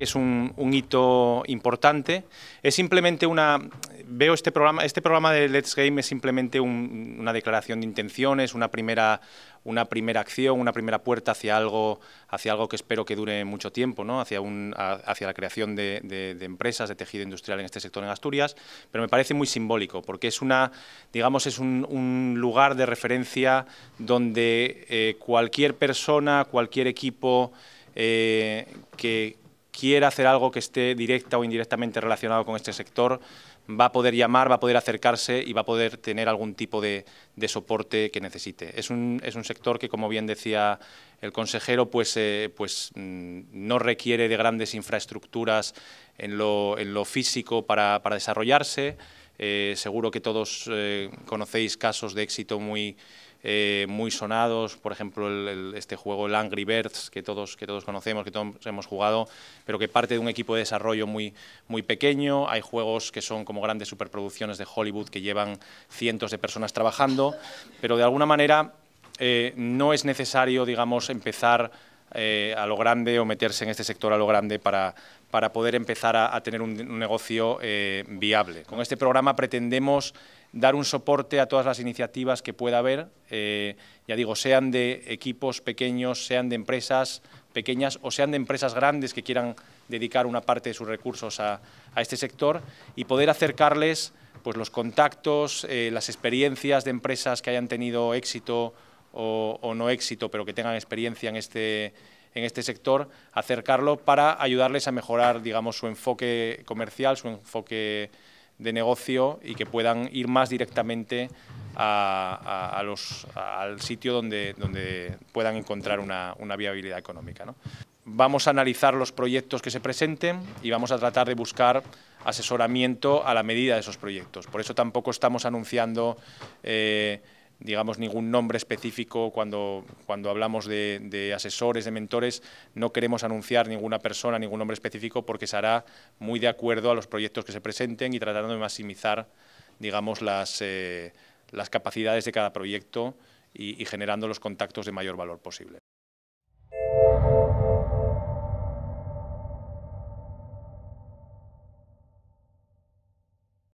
es un, hito importante. Es simplemente una... Veo este programa, este programa de Let's Game es simplemente una declaración de intenciones, una primera, una primera acción, una primera puerta hacia algo, hacia algo que espero que dure mucho tiempo, ¿no? hacia, la creación de, empresas, de tejido industrial en este sector en Asturias, pero me parece muy simbólico, porque es, una, digamos, es un, lugar de referencia donde eh, cualquier persona, cualquier equipo eh, que quiera hacer algo que esté directa o indirectamente relacionado con este sector, va a poder llamar, va a poder acercarse y va a poder tener algún tipo de, soporte que necesite. Es un, es un, sector que, como bien decía el consejero, pues, eh, pues mm, no requiere de grandes infraestructuras en lo, físico para, desarrollarse. Eh, seguro que todos eh, conocéis casos de éxito muy eh, muy sonados, por ejemplo, este juego, el Angry Birds, que todos, que todos conocemos, que todos hemos jugado, pero que parte de un equipo de desarrollo muy, muy pequeño. Hay juegos que son como grandes superproducciones de Hollywood que llevan cientos de personas trabajando, pero de alguna manera eh, no es necesario, digamos, empezar eh, a lo grande o meterse en este sector a lo grande para, poder empezar a, tener un, negocio eh, viable. Con este programa pretendemos dar un soporte a todas las iniciativas que pueda haber, eh, ya digo, sean de equipos pequeños, sean de empresas pequeñas o sean de empresas grandes que quieran dedicar una parte de sus recursos a, este sector y poder acercarles pues, los contactos, las experiencias de empresas que hayan tenido éxito o, no éxito, pero que tengan experiencia en este, en este sector, acercarlo para ayudarles a mejorar, digamos, su enfoque comercial, su enfoque de negocio y que puedan ir más directamente a, los, al sitio donde, donde puedan encontrar una, viabilidad económica. ¿no? Vamos a analizar los proyectos que se presenten y vamos a tratar de buscar asesoramiento a la medida de esos proyectos. Por eso tampoco estamos anunciando eh, digamos, ningún nombre específico cuando, cuando hablamos de, asesores, de mentores. No queremos anunciar ninguna persona, ningún nombre específico, porque se hará muy de acuerdo a los proyectos que se presenten y tratando de maximizar, digamos, las, eh, las capacidades de cada proyecto y generando los contactos de mayor valor posible.